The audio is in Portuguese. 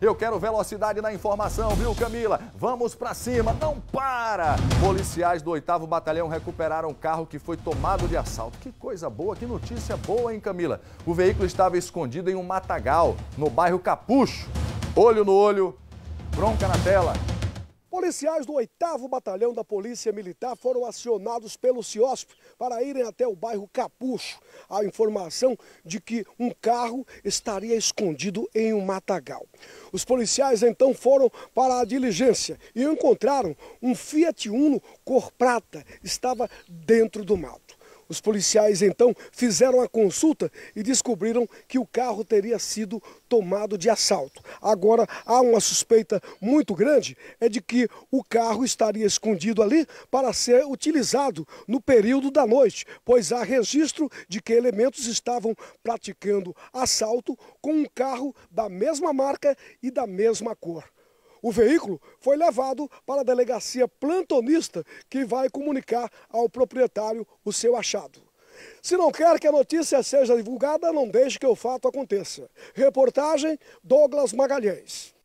Eu quero velocidade na informação, viu, Camila? Vamos para cima, não para! Policiais do 8 Batalhão recuperaram um carro que foi tomado de assalto. Que coisa boa, que notícia boa, hein, Camila? O veículo estava escondido em um matagal, no bairro Capucho. Olho no olho, bronca na tela. Policiais do 8 Batalhão da Polícia Militar foram acionados pelo CIOSP para irem até o bairro Capucho. A informação de que um carro estaria escondido em um matagal. Os policiais então foram para a diligência e encontraram um Fiat Uno cor prata, estava dentro do mato. Os policiais então fizeram a consulta e descobriram que o carro teria sido tomado de assalto. Agora há uma suspeita muito grande é de que o carro estaria escondido ali para ser utilizado no período da noite, pois há registro de que elementos estavam praticando assalto com um carro da mesma marca e da mesma cor. O veículo foi levado para a delegacia plantonista, que vai comunicar ao proprietário o seu achado. Se não quer que a notícia seja divulgada, não deixe que o fato aconteça. Reportagem Douglas Magalhães.